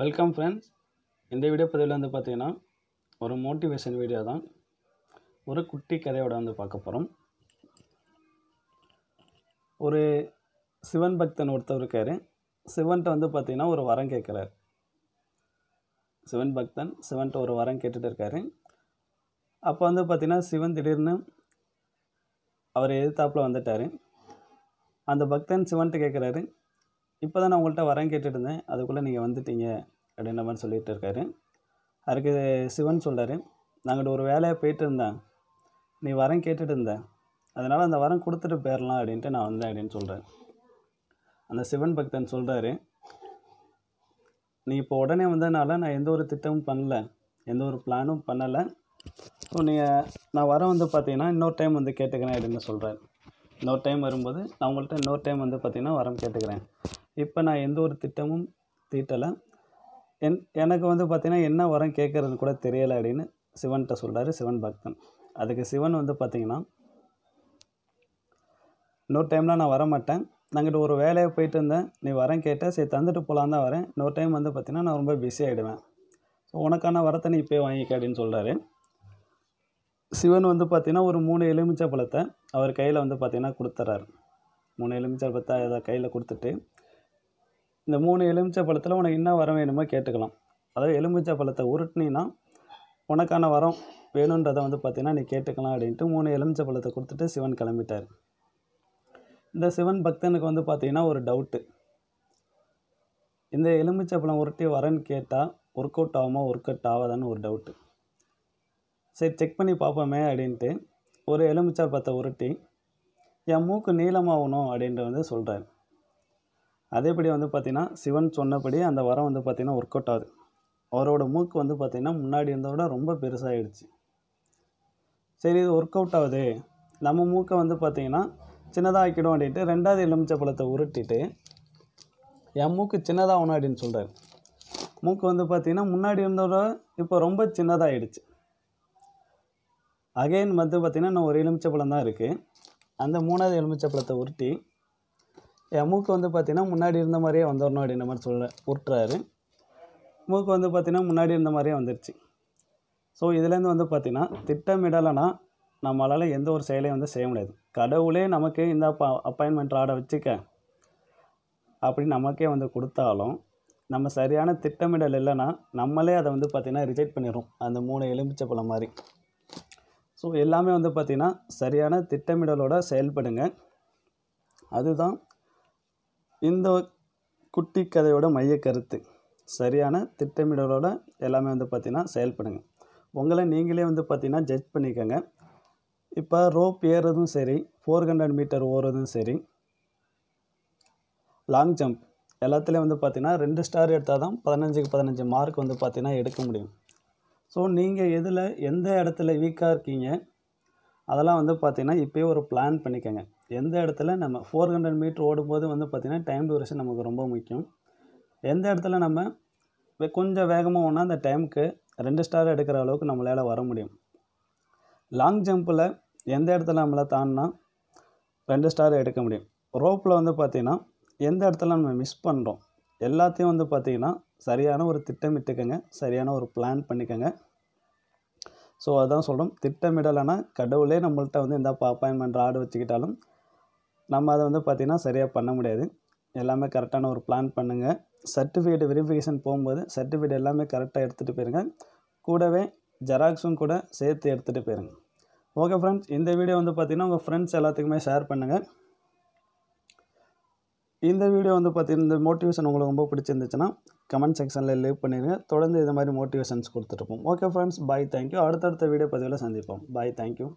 welcome friends இந்த video பதிவில் வந்து பார்த்திங்கன்னா ஒரு மோட்டிவேஷன் வீடியோ தான் ஒரு குட்டி கதையோட வந்து பார்க்க போகிறோம் ஒரு சிவன் பக்தன் ஒருத்தர் இருக்கார் சிவன்ட்ட வந்து பார்த்திங்கன்னா ஒரு வரம் கேட்குறாரு சிவன் பக்தன் சிவன்ட்ட ஒரு வரம் கேட்டுகிட்டு இருக்காரு அப்போ வந்து பார்த்திங்கன்னா சிவன் திடீர்னு அவர் எதிர்த்தாப்பில் வந்துட்டார் அந்த பக்தன் சிவன்ட்டு கேட்குறாரு இப்போ தான் நான் உங்கள்கிட்ட வரேன் கேட்டுட்டுருந்தேன் இருந்தேன் அதுக்குள்ளே நீங்கள் வந்துட்டீங்க அப்படின்ற மாதிரி சொல்லிகிட்டு இருக்காரு அதுக்கு சிவன் சொல்கிறாரு நாங்கள் ஒரு வேலையாக போயிட்டு இருந்தேன் நீ வரேன் கேட்டுட்டு இருந்தேன் அதனால் அந்த வரம் கொடுத்துட்டு போயிடலாம் அப்படின்ட்டு நான் வந்தேன் அப்படின்னு சொல்கிறேன் அந்த சிவன் பக்தன் சொல்கிறாரு நீ இப்போ உடனே வந்ததுனால நான் எந்த ஒரு திட்டமும் பண்ணல எந்த ஒரு பிளானும் பண்ணலை ஸோ நீங்கள் நான் வர வந்து பார்த்தீங்கன்னா இன்னொரு டைம் வந்து கேட்டுக்கிறேன் அப்படின்னு சொல்கிறேன் இன்னொரு டைம் வரும்போது நான் உங்கள்கிட்ட இன்னொரு டைம் வந்து பார்த்தீங்கன்னா வரம் கேட்டுக்கிறேன் இப்போ நான் எந்த ஒரு திட்டமும் தீட்டலை என் எனக்கு வந்து பார்த்திங்கன்னா என்ன வரம் கேட்குறது கூட தெரியலை அப்படின்னு சிவன்கிட்ட சொல்கிறாரு சிவன் பக்தன் அதுக்கு சிவன் வந்து பார்த்திங்கன்னா இன்னொரு டைம்லாம் நான் வரமாட்டேன் நாங்கிட்ட ஒரு வேலையை போயிட்டு இருந்தேன் நீ வரேன் கேட்டேன் சரி தந்துட்டு போகலாம் தான் வரேன் இன்னொரு டைம் வந்து பார்த்திங்கன்னா நான் ரொம்ப பிஸி ஆகிடுவேன் ஸோ உனக்கான வரத்தை நீ இப்போயே வாங்கிக்க அப்படின்னு சொல்கிறாரு சிவன் வந்து பார்த்திங்கன்னா ஒரு மூணு எலுமிச்சை பழத்தை அவர் கையில் வந்து பார்த்திங்கன்னா கொடுத்துட்றாரு மூணு எலுமிச்சை பழத்தை அதை கையில் கொடுத்துட்டு இந்த மூணு எலுமிச்சை பழத்தில் உனக்கு என்ன வரம் வேணுமோ கேட்டுக்கலாம் அதாவது எலுமிச்சை பழத்தை உருட்டினீன்னா உனக்கான வரம் வேணுன்றதை வந்து பார்த்திங்கன்னா நீ கேட்டுக்கலாம் அப்படின்ட்டு மூணு எலுமிச்சை பழத்தை கொடுத்துட்டு சிவன் கிளம்பிட்டார் இந்த சிவன் பக்தனுக்கு வந்து பார்த்திங்கன்னா ஒரு டவுட்டு இந்த எலுமிச்சை பழம் உருட்டி வரேன்னு கேட்டால் ஒர்க் அவுட் ஆகுமா ஒர்க் அவுட் ஆகாதான்னு ஒரு டவுட்டு சரி செக் பண்ணி பார்ப்போமே அப்படின்ட்டு ஒரு எலுமிச்சை பழத்தை உருட்டி என் மூக்கு நீளமாகணும் அப்படின்ட்டு வந்து சொல்கிறாரு அதேபடி வந்து பார்த்திங்கன்னா சிவன் சொன்னபடி அந்த வரம் வந்து பார்த்திங்கன்னா ஒர்க் அவுட் ஆகுது அவரோட மூக்கு வந்து பார்த்திங்கன்னா முன்னாடி இருந்ததோட ரொம்ப பெருசாகிடுச்சு சரி இது ஒர்க் அவுட் ஆகுது நம்ம மூக்கை வந்து பார்த்திங்கன்னா சின்னதாக ஆக்கிடும் அப்படின்ட்டு ரெண்டாவது எலுமிச்சை பழத்தை உருட்டிட்டு என் மூக்கு சின்னதாக அப்படின்னு சொல்கிறார் மூக்கு வந்து பார்த்திங்கன்னா முன்னாடி இருந்ததோட இப்போ ரொம்ப சின்னதாகிடுச்சு அகைன் வந்து பார்த்திங்கன்னா இன்னும் ஒரு எலுமிச்சை பழம் தான் இருக்குது அந்த மூணாவது எலுமிச்சை பழத்தை உருட்டி என் மூக்கு வந்து பார்த்திங்கன்னா முன்னாடி இருந்த மாதிரியே வந்துடணும் அப்படின்ற மாதிரி சொல்ல உருட்டுறாரு மூக்கு வந்து பார்த்திங்கன்னா முன்னாடி இருந்த மாதிரியே வந்துடுச்சு ஸோ இதுலேருந்து வந்து பார்த்திங்கன்னா திட்டமிடலைன்னா நம்மளால் எந்த ஒரு செயலையும் வந்து செய்ய முடியாது கடவுளே நமக்கு இந்த அப்பா அப்பாயின்மெண்ட் ஆட வச்சுக்க அப்படின்னு நமக்கே வந்து கொடுத்தாலும் நம்ம சரியான திட்டமிடல் இல்லைன்னா நம்மளே அதை வந்து பார்த்திங்கன்னா ரிஜெக்ட் பண்ணிடுறோம் அந்த மூணு எலும்பிச்ச பழம் மாதிரி ஸோ எல்லாமே வந்து பார்த்திங்கன்னா சரியான திட்டமிடலோடு செயல்படுங்க அதுதான் இந்த குட்டி கதையோட கருத்து சரியான திட்டமிடலோட எல்லாமே வந்து பார்த்திங்கன்னா செயல்படுங்க உங்களை நீங்களே வந்து பார்த்திங்கன்னா ஜட்ஜ் பண்ணிக்கோங்க இப்போ ரோப் ஏறுறதும் சரி ஃபோர் ஹண்ட்ரட் மீட்டர் ஓடுறதும் சரி லாங் ஜம்ப் எல்லாத்துலேயும் வந்து பார்த்திங்கன்னா ரெண்டு ஸ்டார் எடுத்தால் தான் பதினஞ்சுக்கு பதினஞ்சு மார்க் வந்து பார்த்திங்கன்னா எடுக்க முடியும் ஸோ நீங்கள் எதில் எந்த இடத்துல வீக்காக இருக்கீங்க அதெல்லாம் வந்து பார்த்திங்கன்னா இப்போயே ஒரு பிளான் பண்ணிக்கோங்க எந்த இடத்துல நம்ம ஃபோர் ஹண்ட்ரட் மீட்ரு ஓடும்போது வந்து பார்த்திங்கன்னா டைம் டூரேஷன் நமக்கு ரொம்ப முக்கியம் எந்த இடத்துல நம்ம கொஞ்சம் வேகமாக ஓனால் அந்த டைமுக்கு ரெண்டு ஸ்டார் எடுக்கிற அளவுக்கு நம்மளால் வர முடியும் லாங் ஜம்பில் எந்த இடத்துல நம்மளை தாண்டினா ரெண்டு ஸ்டார் எடுக்க முடியும் ரோப்பில் வந்து பார்த்திங்கன்னா எந்த இடத்துல நம்ம மிஸ் பண்ணுறோம் எல்லாத்தையும் வந்து பார்த்திங்கன்னா சரியான ஒரு திட்டமிட்டுக்கோங்க சரியான ஒரு பிளான் பண்ணிக்கோங்க ஸோ அதான் சொல்கிறோம் திட்டமிடலைன்னா கடவுளே நம்மள்ட்ட வந்து எந்த அப்பாயின்மெண்ட் ஆடு வச்சுக்கிட்டாலும் நம்ம அதை வந்து பார்த்திங்கன்னா சரியாக பண்ண முடியாது எல்லாமே கரெக்டான ஒரு பிளான் பண்ணுங்கள் சர்டிஃபிகேட் வெரிஃபிகேஷன் போகும்போது சர்டிஃபிகேட் எல்லாமே கரெக்டாக எடுத்துகிட்டு போயிருங்க கூடவே ஜெராக்ஸும் கூட சேர்த்து எடுத்துகிட்டு போயிருங்க ஓகே ஃப்ரெண்ட்ஸ் இந்த வீடியோ வந்து பார்த்திங்கன்னா உங்கள் ஃப்ரெண்ட்ஸ் எல்லாத்துக்குமே ஷேர் பண்ணுங்கள் இந்த வீடியோ வந்து பார்த்திங்கன்னா இந்த மோட்டிவேஷன் உங்களுக்கு ரொம்ப பிடிச்சிருந்துச்சுன்னா கமெண்ட் செக்ஷனில் லீவ் பண்ணிடுங்க தொடர்ந்து இது மாதிரி மோட்டிவேஷன்ஸ் கொடுத்துட்ருப்போம் ஓகே ஃப்ரெண்ட்ஸ் பாய் தேங்க்யூ அடுத்தடுத்த வீடியோ பதிவில் சந்திப்போம் பாய் தேங்க்யூ